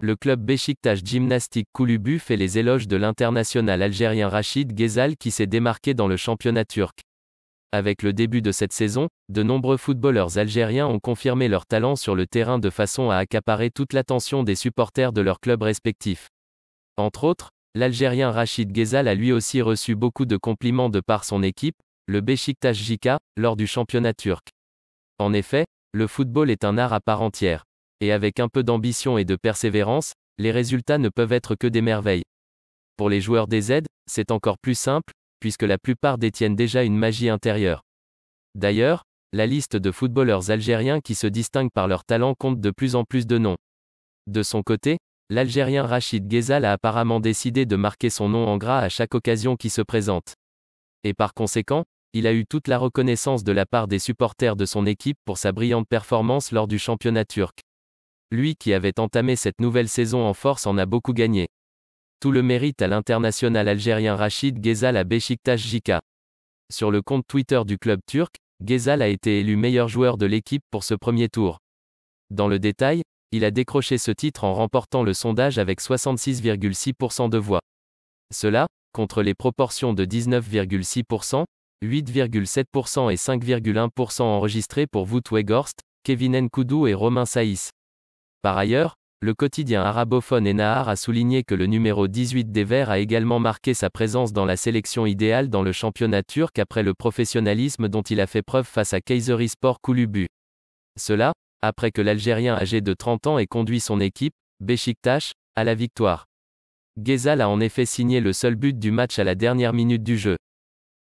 Le club Beşiktaş Gymnastique Koulubu fait les éloges de l'international algérien Rachid Ghezal qui s'est démarqué dans le championnat turc. Avec le début de cette saison, de nombreux footballeurs algériens ont confirmé leur talent sur le terrain de façon à accaparer toute l'attention des supporters de leurs clubs respectifs. Entre autres, l'Algérien Rachid Ghezal a lui aussi reçu beaucoup de compliments de par son équipe, le Beşiktaş JK, lors du championnat turc. En effet, le football est un art à part entière et avec un peu d'ambition et de persévérance, les résultats ne peuvent être que des merveilles. Pour les joueurs des Z, c'est encore plus simple, puisque la plupart détiennent déjà une magie intérieure. D'ailleurs, la liste de footballeurs algériens qui se distinguent par leur talent compte de plus en plus de noms. De son côté, l'Algérien Rachid Ghezal a apparemment décidé de marquer son nom en gras à chaque occasion qui se présente. Et par conséquent, il a eu toute la reconnaissance de la part des supporters de son équipe pour sa brillante performance lors du championnat turc. Lui qui avait entamé cette nouvelle saison en force en a beaucoup gagné. Tout le mérite à l'international algérien Rachid Ghezal à Beşiktaş Jika. Sur le compte Twitter du club turc, Ghezal a été élu meilleur joueur de l'équipe pour ce premier tour. Dans le détail, il a décroché ce titre en remportant le sondage avec 66,6% de voix. Cela, contre les proportions de 19,6%, 8,7% et 5,1% enregistrés pour Wout Weghorst, Kevin Nkoudou et Romain Saïs. Par ailleurs, le quotidien arabophone Enahar a souligné que le numéro 18 des Verts a également marqué sa présence dans la sélection idéale dans le championnat turc après le professionnalisme dont il a fait preuve face à Sport Kulubu. Cela, après que l'Algérien âgé de 30 ans ait conduit son équipe, Beşiktaş, à la victoire. Gezal a en effet signé le seul but du match à la dernière minute du jeu.